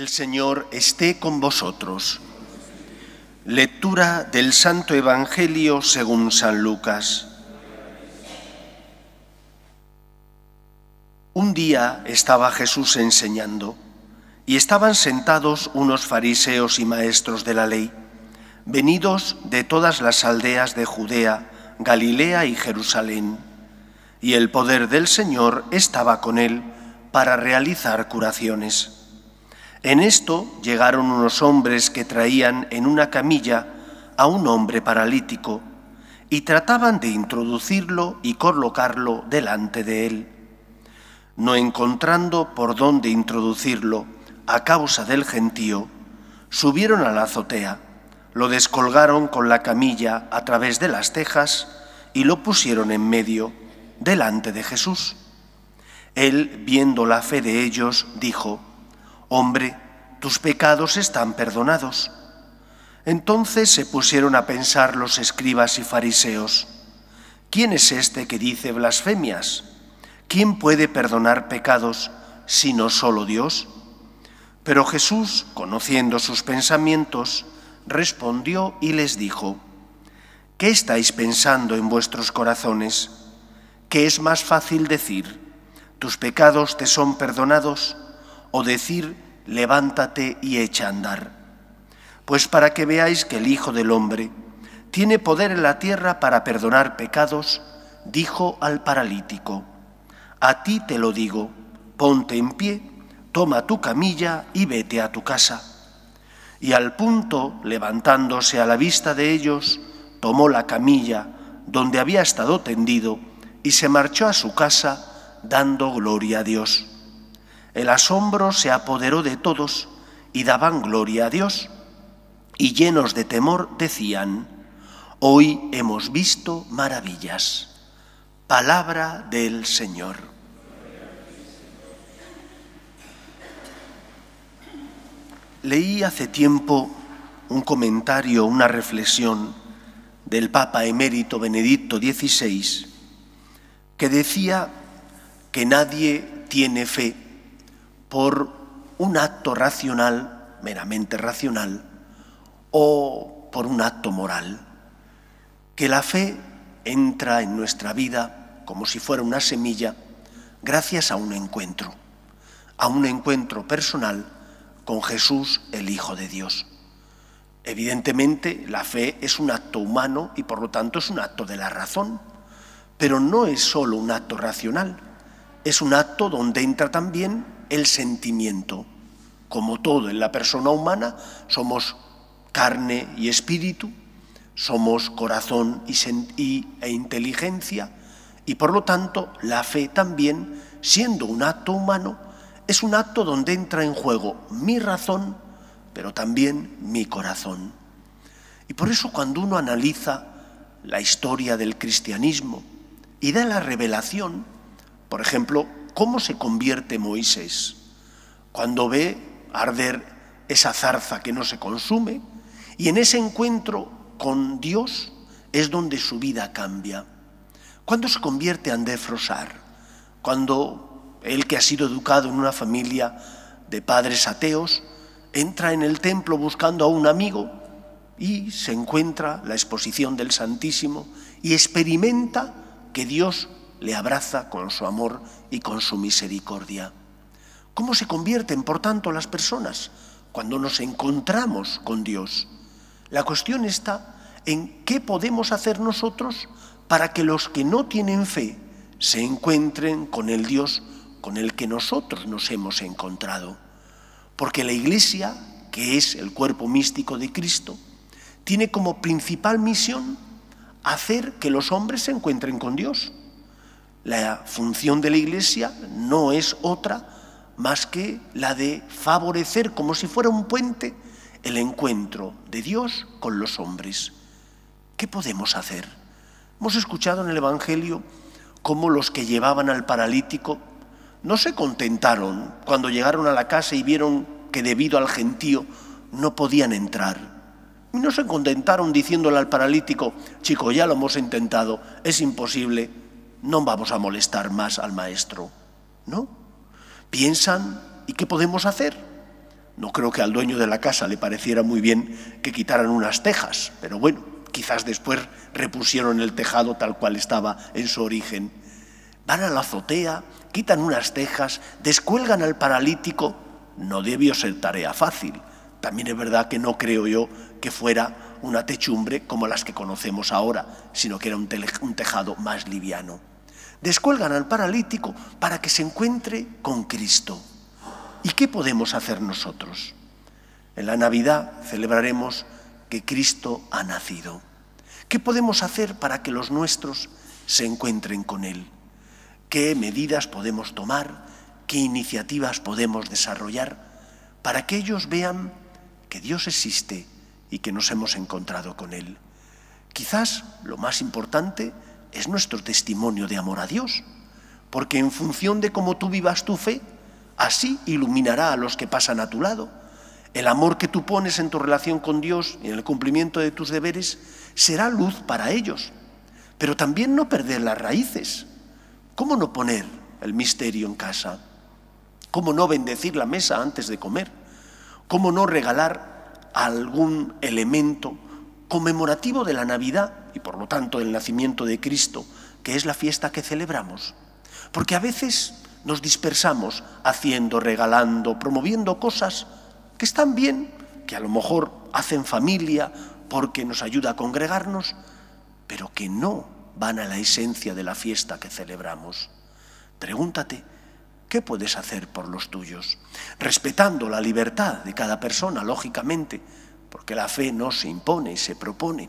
El Señor esté con vosotros. Lectura del Santo Evangelio según San Lucas. Un día estaba Jesús enseñando y estaban sentados unos fariseos y maestros de la ley, venidos de todas las aldeas de Judea, Galilea y Jerusalén. Y el poder del Señor estaba con él para realizar curaciones. En esto llegaron unos hombres que traían en una camilla a un hombre paralítico y trataban de introducirlo y colocarlo delante de él, no encontrando por dónde introducirlo a causa del gentío, subieron a la azotea, lo descolgaron con la camilla a través de las tejas y lo pusieron en medio, delante de Jesús. Él, viendo la fe de ellos, dijo, Hombre, tus pecados están perdonados. Entonces se pusieron a pensar los escribas y fariseos, ¿quién es este que dice blasfemias? ¿Quién puede perdonar pecados sino solo Dios? Pero Jesús, conociendo sus pensamientos, respondió y les dijo, ¿qué estáis pensando en vuestros corazones? ¿Qué es más fácil decir, tus pecados te son perdonados? o decir, levántate y echa a andar. Pues para que veáis que el Hijo del Hombre tiene poder en la tierra para perdonar pecados, dijo al paralítico, a ti te lo digo, ponte en pie, toma tu camilla y vete a tu casa. Y al punto, levantándose a la vista de ellos, tomó la camilla donde había estado tendido y se marchó a su casa dando gloria a Dios. El asombro se apoderó de todos y daban gloria a Dios. Y llenos de temor decían, hoy hemos visto maravillas. Palabra del Señor. Leí hace tiempo un comentario, una reflexión del Papa emérito Benedicto XVI, que decía que nadie tiene fe por un acto racional, meramente racional, o por un acto moral, que la fe entra en nuestra vida como si fuera una semilla gracias a un encuentro, a un encuentro personal con Jesús, el Hijo de Dios. Evidentemente, la fe es un acto humano y por lo tanto es un acto de la razón, pero no es solo un acto racional, es un acto donde entra también el sentimiento. Como todo en la persona humana, somos carne y espíritu, somos corazón y, e inteligencia, y por lo tanto la fe también, siendo un acto humano, es un acto donde entra en juego mi razón, pero también mi corazón. Y por eso cuando uno analiza la historia del cristianismo y da la revelación, por ejemplo, ¿cómo se convierte Moisés cuando ve arder esa zarza que no se consume? Y en ese encuentro con Dios es donde su vida cambia. ¿Cuándo se convierte André Frosar? Cuando él que ha sido educado en una familia de padres ateos entra en el templo buscando a un amigo y se encuentra la exposición del Santísimo y experimenta que Dios le abraza con su amor y con su misericordia. ¿Cómo se convierten, por tanto, las personas cuando nos encontramos con Dios? La cuestión está en qué podemos hacer nosotros para que los que no tienen fe se encuentren con el Dios con el que nosotros nos hemos encontrado. Porque la Iglesia, que es el cuerpo místico de Cristo, tiene como principal misión hacer que los hombres se encuentren con Dios. La función de la Iglesia no es otra más que la de favorecer, como si fuera un puente, el encuentro de Dios con los hombres. ¿Qué podemos hacer? Hemos escuchado en el Evangelio cómo los que llevaban al paralítico no se contentaron cuando llegaron a la casa y vieron que debido al gentío no podían entrar. Y no se contentaron diciéndole al paralítico, chico, ya lo hemos intentado, es imposible, no vamos a molestar más al maestro, ¿no? Piensan, ¿y qué podemos hacer? No creo que al dueño de la casa le pareciera muy bien que quitaran unas tejas, pero bueno, quizás después repusieron el tejado tal cual estaba en su origen. Van a la azotea, quitan unas tejas, descuelgan al paralítico. No debió ser tarea fácil. También es verdad que no creo yo que fuera una techumbre como las que conocemos ahora, sino que era un, tejado más liviano. Descuelgan al paralítico para que se encuentre con Cristo. ¿Y qué podemos hacer nosotros? En la Navidad celebraremos que Cristo ha nacido. ¿Qué podemos hacer para que los nuestros se encuentren con Él? ¿Qué medidas podemos tomar? ¿Qué iniciativas podemos desarrollar para que ellos vean que Dios existe y que nos hemos encontrado con Él? Quizás lo más importante es nuestro testimonio de amor a Dios, porque en función de cómo tú vivas tu fe, así iluminará a los que pasan a tu lado. El amor que tú pones en tu relación con Dios y en el cumplimiento de tus deberes será luz para ellos. Pero también no perder las raíces. ¿Cómo no poner el misterio en casa? ¿Cómo no bendecir la mesa antes de comer? ¿Cómo no regalar algún elemento? conmemorativo de la Navidad y por lo tanto del nacimiento de Cristo, que es la fiesta que celebramos. Porque a veces nos dispersamos haciendo, regalando, promoviendo cosas que están bien, que a lo mejor hacen familia porque nos ayuda a congregarnos, pero que no van a la esencia de la fiesta que celebramos. Pregúntate, ¿qué puedes hacer por los tuyos? Respetando la libertad de cada persona, lógicamente, porque la fe no se impone, se propone.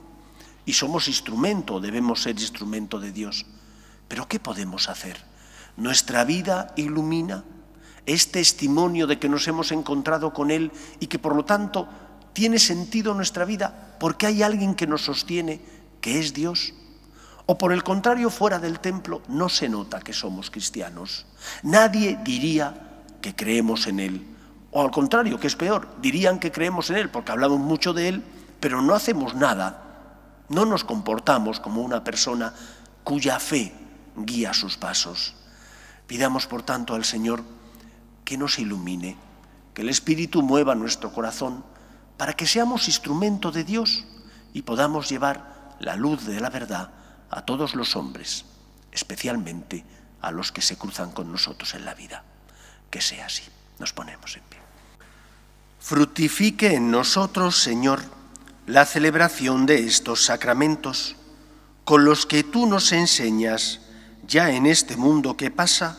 Y somos instrumento, debemos ser instrumento de Dios. Pero ¿qué podemos hacer? Nuestra vida ilumina, es este testimonio de que nos hemos encontrado con Él y que por lo tanto tiene sentido nuestra vida porque hay alguien que nos sostiene, que es Dios. O por el contrario, fuera del templo no se nota que somos cristianos. Nadie diría que creemos en Él. O al contrario, que es peor, dirían que creemos en Él porque hablamos mucho de Él, pero no hacemos nada. No nos comportamos como una persona cuya fe guía sus pasos. Pidamos, por tanto, al Señor que nos ilumine, que el Espíritu mueva nuestro corazón para que seamos instrumento de Dios y podamos llevar la luz de la verdad a todos los hombres, especialmente a los que se cruzan con nosotros en la vida. Que sea así. Nos ponemos en pie. Fructifique en nosotros, Señor, la celebración de estos sacramentos, con los que tú nos enseñas, ya en este mundo que pasa,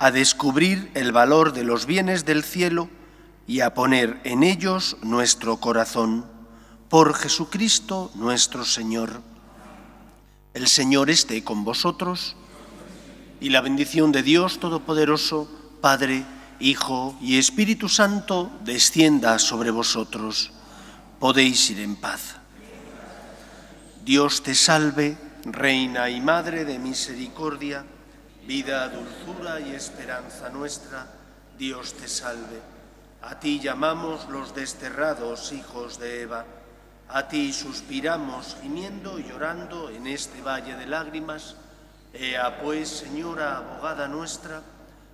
a descubrir el valor de los bienes del cielo y a poner en ellos nuestro corazón. Por Jesucristo nuestro Señor. El Señor esté con vosotros y la bendición de Dios Todopoderoso, Padre, Hijo y Espíritu Santo, descienda sobre vosotros. Podéis ir en paz. Dios te salve, Reina y Madre de Misericordia, vida, dulzura y esperanza nuestra, Dios te salve. A ti llamamos los desterrados hijos de Eva. A ti suspiramos, gimiendo y llorando en este valle de lágrimas. Ea pues, Señora, abogada nuestra,